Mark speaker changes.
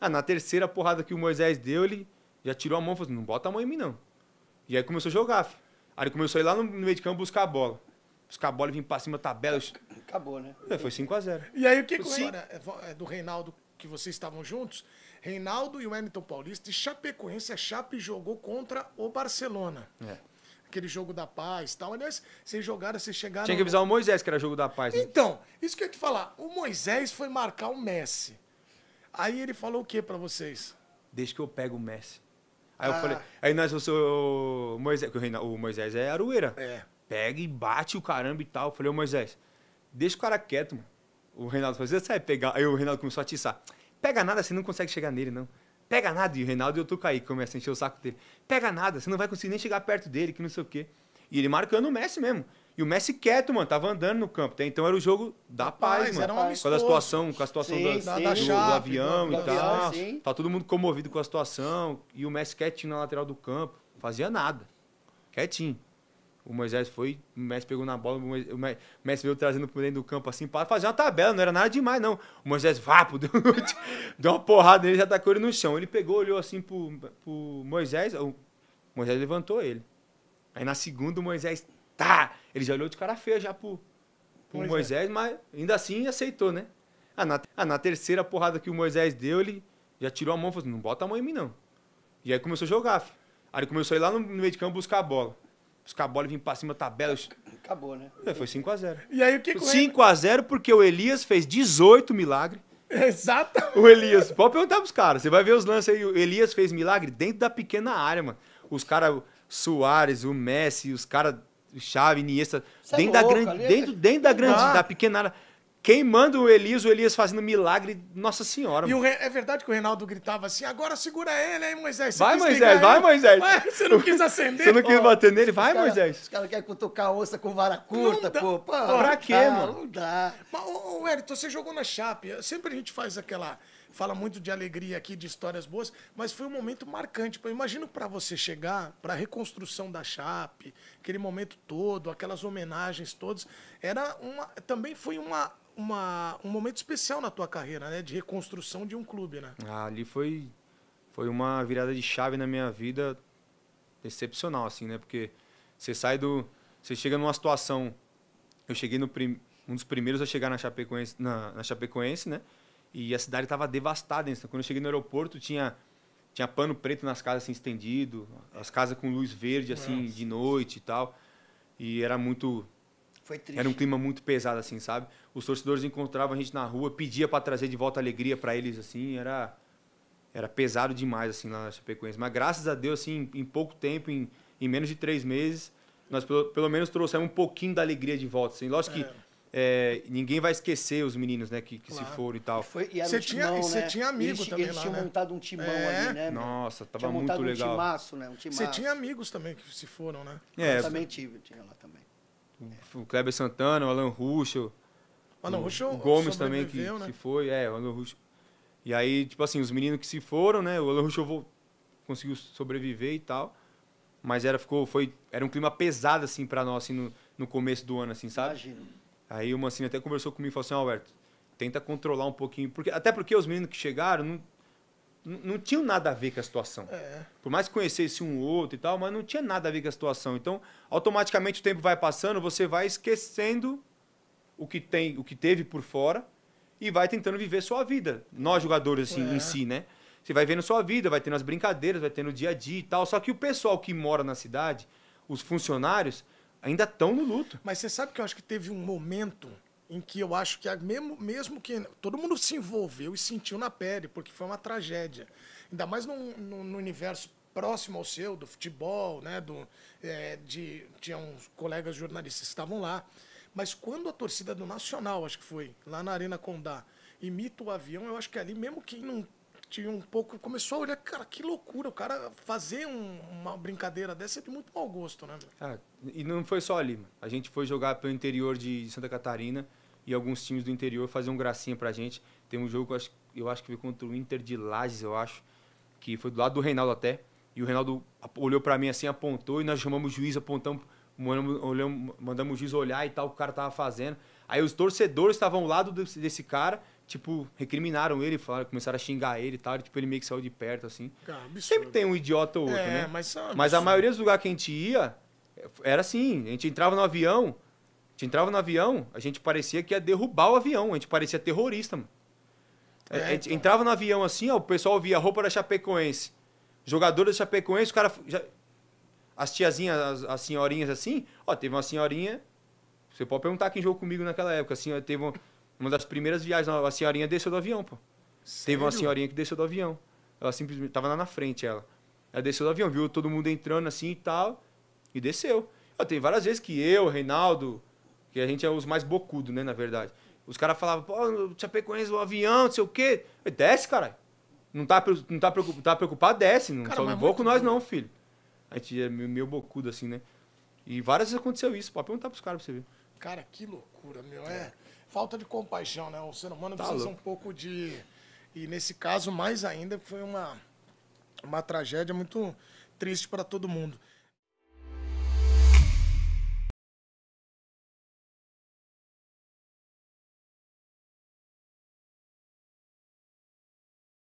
Speaker 1: Ah, na terceira porrada que o Moisés deu, ele já tirou a mão e falou assim, não bota a mão em mim, não. E aí começou a jogar, filho. Aí ele começou a ir lá no meio de campo buscar a bola. Buscar a bola e vir pra cima, tabela. Acabou, né? É, foi 5x0. E aí o que foi
Speaker 2: agora, é, é do Reinaldo, que vocês estavam juntos? Reinaldo e o Wellington Paulista, e Chapecoense, a Chape jogou contra o Barcelona. É aquele jogo da paz tal. Aliás, vocês jogaram, vocês chegaram. Tinha que avisar o
Speaker 1: Moisés que era jogo da paz. Né? Então,
Speaker 2: isso que eu ia te falar. O Moisés foi marcar o Messi. Aí ele falou o
Speaker 1: que para vocês? Desde que eu pego o Messi. Aí ah. eu falei, aí nós, eu sou o Moisés, o Moisés é Arueira. É. Pega e bate o caramba e tal. Eu falei, ô Moisés, deixa o cara quieto, mano. O Reinaldo falou, você vai pegar. Aí o Reinaldo começou a atiçar. Pega nada, você não consegue chegar nele, não. Pega nada. E o Reinaldo e eu tô caí, começa a encher o saco dele. Pega nada, você não vai conseguir nem chegar perto dele, que não sei o quê. E ele marcando o Messi mesmo. E o Messi quieto, mano, tava andando no campo. Até né? então era o jogo da paz, paz mano. Era um com a situação, com a situação sim, da, sim. Do, do, avião do, e tal. Avião, tá todo mundo comovido com a situação. E o Messi quietinho na lateral do campo. fazia nada. Quietinho. O Moisés foi, o Messi pegou na bola, o Messi veio trazendo por dentro do campo assim, para fazer uma tabela, não era nada demais, não. O Moisés vapo, deu, deu uma porrada nele, já tacou ele no chão. Ele pegou, olhou assim pro, pro Moisés, o Moisés levantou ele. Aí na segunda o Moisés Tá! Ele já olhou de cara feia já pro, pro Moisés. Moisés, mas ainda assim aceitou, né? Ah, na, ah, na terceira porrada que o Moisés deu, ele já tirou a mão e falou assim, não bota a mão em mim, não. E aí começou a jogar, filho. Aí ele começou a ir lá no meio de campo buscar a bola. Buscar a bola e vir pra cima, tabela. Acabou, né? É, foi 5x0. E aí o que... 5x0 porque o Elias fez 18 milagres. Exato. O Elias, pode perguntar pros caras, você vai ver os lances aí. O Elias fez milagre dentro da pequena área, mano. Os caras, Soares, o Messi, os caras Chave, Iniesta, dentro, é louco, da grande, é... dentro, é dentro da grande, da pequena área, queimando o Elias, o Elias fazendo milagre, Nossa Senhora. E o,
Speaker 2: é verdade que o Reinaldo gritava assim: agora segura ele, hein, Moisés? Vai, Moisés, vai, ele? Moisés. você não quis acender? você não quis bater nele? Vai, cara, Moisés. Os caras querem cutucar a onça com vara curta, pô. pô. Pra quê, mano? Não dá. Mas, ô, ô você jogou na Chape. Sempre a gente faz aquela fala muito de alegria aqui, de histórias boas, mas foi um momento marcante. Eu imagino para você chegar para a reconstrução da Chape, aquele momento todo, aquelas homenagens todas, era uma, também foi uma, uma, um momento especial na tua carreira, né? De reconstrução de um clube, né?
Speaker 1: Ah, ali foi, foi uma virada de chave na minha vida excepcional, assim, né? Porque você sai do... Você chega numa situação... Eu cheguei no prim, um dos primeiros a chegar na Chapecoense, na, na Chapecoense, né? E a cidade estava devastada. Então, quando eu cheguei no aeroporto, tinha, tinha pano preto nas casas, assim, estendido. As casas com luz verde, assim, Nossa. de noite e tal. E era muito... Foi triste. Era um clima muito pesado, assim, sabe? Os torcedores encontravam a gente na rua, pedia para trazer de volta alegria para eles, assim. Era, era pesado demais, assim, lá na Chapecoense. Mas graças a Deus, assim, em, pouco tempo, em, em menos de três meses, nós pelo, pelo menos trouxemos um pouquinho da alegria de volta. Assim. Lógico é. que é, ninguém vai esquecer os meninos, né, que, que claro. se foram e tal. Foi, e você tinha, timão, né? tinha amigo eles, também eles lá, tinham né? montado um timão é. ali, né? Nossa, tava muito um legal. Timaço, né? Um timaço. Você tinha
Speaker 2: amigos também que se foram, né? É, eu também tive, tinha lá também.
Speaker 1: O, Kleber Santana, o Alan Ruschel. Alan Ruschel o Gomes também que, né? que foi, é, o Alan E aí, tipo assim, os meninos que se foram, né? O Alan Ruxo conseguiu sobreviver e tal. Mas era ficou foi era um clima pesado assim para nós assim, no, no começo do ano assim, sabe? Imagino. Aí o Mancini até conversou comigo e falou assim, Alberto, tenta controlar um pouquinho. porque Até porque os meninos que chegaram não, não, tinham nada a ver com a situação. É. Por mais que conhecesse um outro e tal, mas não tinha nada a ver com a situação. Então, automaticamente o tempo vai passando, você vai esquecendo o que tem, o que teve por fora e vai tentando viver sua vida. Nós jogadores assim, é. em si, né? Você vai vendo sua vida, vai tendo as brincadeiras, vai tendo o dia a dia e tal. Só que o pessoal que mora na cidade, os funcionários, ainda estão no luto. Mas você sabe que eu acho que teve um momento
Speaker 2: em que eu acho que mesmo, mesmo que todo mundo se envolveu e sentiu na pele, porque foi uma tragédia. Ainda mais no, no, no universo próximo ao seu, do futebol, né? Do, é, de, tinha uns colegas jornalistas que estavam lá. Mas quando a torcida do Nacional, acho que foi, lá na Arena Condá, imita o avião, eu acho que ali, mesmo quem não tinha um pouco. Começou a olhar, cara, que loucura. O cara fazer um, uma brincadeira dessa é de muito mau gosto, né?
Speaker 1: Ah, e não foi só ali. Mano. A gente foi jogar pelo interior de Santa Catarina e alguns times do interior faziam gracinha pra gente. Tem um jogo, eu acho, eu acho que foi contra o Inter de Lages, eu acho, que foi do lado do Reinaldo até. E o Reinaldo olhou para mim assim, apontou, e nós chamamos o juiz, apontamos, mandamos, olhamos, mandamos o juiz olhar e tal, o cara tava fazendo. Aí os torcedores estavam ao lado desse cara tipo, recriminaram ele, falaram, começaram a xingar ele e tal. E, tipo, ele meio que saiu de perto, assim. Cara, Sempre tem um idiota ou outro, é, né? Mas, mas a maioria dos lugares que a gente ia, era assim. A gente entrava no avião, a gente entrava no avião, a gente parecia que ia derrubar o avião. A gente parecia terrorista, mano. É, a gente então. entrava no avião assim, ó, o pessoal via a roupa da Chapecoense. Jogador da Chapecoense, o cara... Já... As tiazinhas, as, as senhorinhas assim... Ó, teve uma senhorinha... Você pode perguntar quem jogou comigo naquela época. Assim, ó, teve uma uma das primeiras viagens, a senhorinha desceu do avião, pô. Sério? Teve uma senhorinha que desceu do avião. Ela simplesmente tava lá na frente, ela. Ela desceu do avião, viu todo mundo entrando assim e tal, e desceu. Eu, tem várias vezes que eu, Reinaldo, que a gente é os mais bocudo, né, na verdade. Os caras falavam, pô, Chapecoense, o avião, não sei o quê. Eu, desce, caralho. Não tá, não tá, preocupado, tá preocupado, desce. Não, Cara, só não vou é é com nós, não, filho. A gente é meio, meio bocudo, assim, né? E várias vezes aconteceu isso. Pode perguntar pros caras pra você ver.
Speaker 2: Cara, que loucura, meu. É, é, falta de compaixão, né? O ser humano tá precisa um pouco de. E nesse caso, mais ainda, foi uma, uma tragédia muito triste para todo mundo.